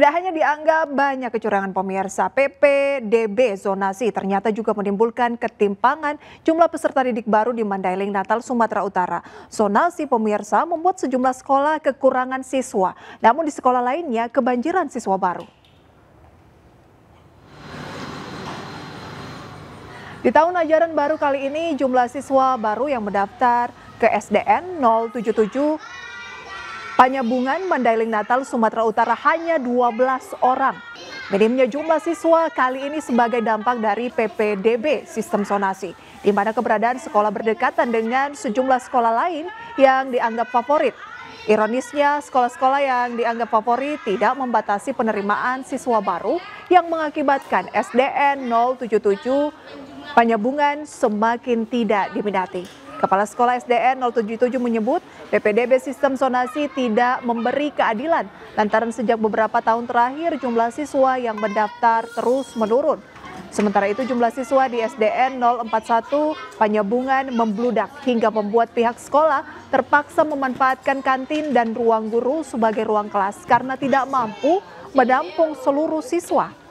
Tidak hanya dianggap banyak kecurangan pemirsa, PPDB zonasi ternyata juga menimbulkan ketimpangan jumlah peserta didik baru di Mandailing Natal, Sumatera Utara. Zonasi pemirsa membuat sejumlah sekolah kekurangan siswa, namun di sekolah lainnya kebanjiran siswa baru. Di tahun ajaran baru kali ini jumlah siswa baru yang mendaftar ke SDN 077 Panyabungan Mandailing Natal Sumatera Utara hanya 12 orang. Minimnya jumlah siswa kali ini sebagai dampak dari PPDB sistem sonasi, di mana keberadaan sekolah berdekatan dengan sejumlah sekolah lain yang dianggap favorit. Ironisnya, sekolah-sekolah yang dianggap favorit tidak membatasi penerimaan siswa baru yang mengakibatkan SDN 077 Panyabungan semakin tidak diminati. Kepala Sekolah SDN 077 menyebut PPDB sistem zonasi tidak memberi keadilan lantaran sejak beberapa tahun terakhir jumlah siswa yang mendaftar terus menurun. Sementara itu jumlah siswa di SDN 041 penyambungan membludak hingga membuat pihak sekolah terpaksa memanfaatkan kantin dan ruang guru sebagai ruang kelas karena tidak mampu menampung seluruh siswa.